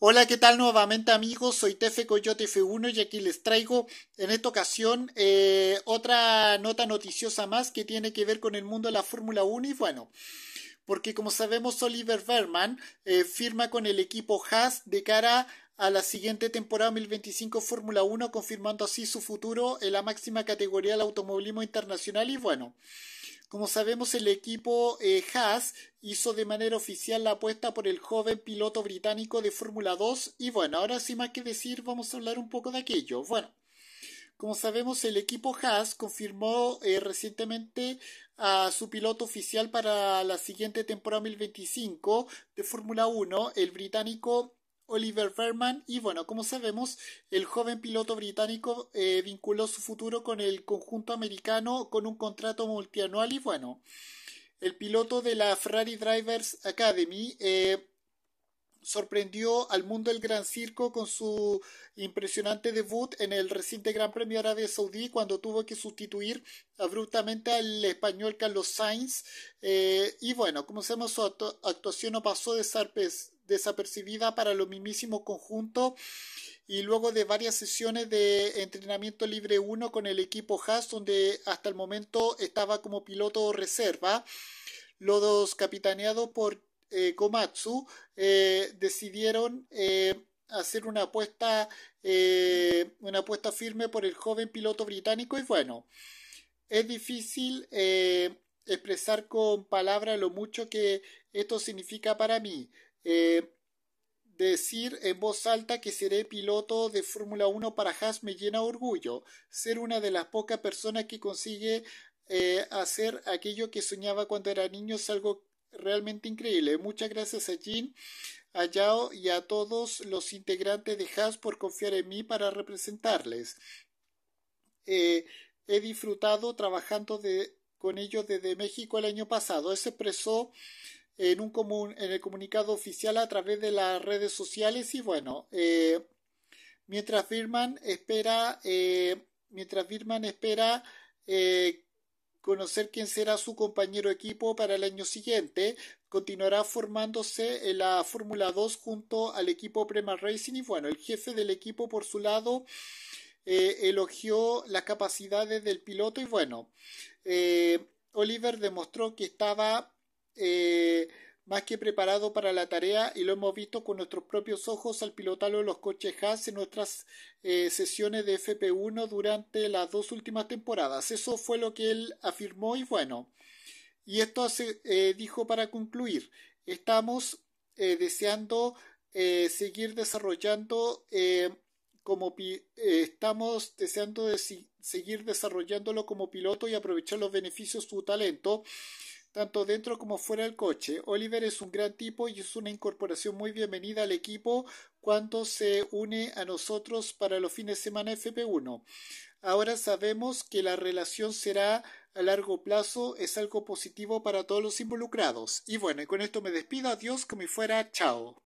Hola, ¿qué tal nuevamente amigos? Soy Tefe Coyote F1 y aquí les traigo en esta ocasión eh, otra nota noticiosa más que tiene que ver con el mundo de la Fórmula 1 y bueno, porque como sabemos Oliver Berman eh, firma con el equipo Haas de cara a la siguiente temporada 2025 Fórmula 1 confirmando así su futuro en la máxima categoría del automovilismo internacional y bueno. Como sabemos, el equipo eh, Haas hizo de manera oficial la apuesta por el joven piloto británico de Fórmula 2 y bueno, ahora sin más que decir vamos a hablar un poco de aquello. Bueno, como sabemos, el equipo Haas confirmó eh, recientemente a su piloto oficial para la siguiente temporada 2025 de Fórmula 1, el británico Oliver Berman y bueno, como sabemos, el joven piloto británico eh, vinculó su futuro con el conjunto americano con un contrato multianual y bueno, el piloto de la Ferrari Drivers Academy eh, sorprendió al mundo del gran circo con su impresionante debut en el reciente Gran Premio Arabia Saudí cuando tuvo que sustituir abruptamente al español Carlos Sainz. Eh, y bueno, como sabemos, su actuación no pasó desapercibida para lo mismísimo conjunto y luego de varias sesiones de entrenamiento libre 1 con el equipo Haas, donde hasta el momento estaba como piloto reserva, los capitaneado por eh, Komatsu eh, decidieron eh, hacer una apuesta, una apuesta firme por el joven piloto británico y bueno, es difícil expresar con palabras lo mucho que esto significa para mí. Decir en voz alta que seré piloto de Fórmula 1 para Haas me llena orgullo. Ser una de las pocas personas que consigue hacer aquello que soñaba cuando era niño es algo realmente increíble. Muchas gracias a Jean, a Yao y a todos los integrantes de Haas por confiar en mí para representarles. Eh, he disfrutado trabajando de, con ellos desde México el año pasado. Se expresó en, un común en el comunicado oficial a través de las redes sociales y bueno, eh, mientras Birman espera, eh, mientras Birman espera conocer quién será su compañero equipo para el año siguiente. Continuará formándose en la Fórmula 2 junto al equipo Prema Racing y bueno, el jefe del equipo por su lado eh, elogió las capacidades del piloto y bueno, eh, Oliver demostró que estaba eh, más que preparado para la tarea y lo hemos visto con nuestros propios ojos al pilotarlo los coches Haas en nuestras eh, sesiones de FP1 durante las dos últimas temporadas. Eso fue lo que él afirmó y bueno, y esto se eh, dijo para concluir, estamos eh, deseando seguir desarrollando como estamos deseando seguir desarrollándolo como piloto y aprovechar los beneficios de su talento tanto dentro como fuera del coche, Oliver es un gran tipo y es una incorporación muy bienvenida al equipo cuando se une a nosotros para los fines de semana FP1. Ahora sabemos que la relación será a largo plazo, es algo positivo para todos los involucrados. Y bueno, y con esto me despido, adiós, como fuera, chao.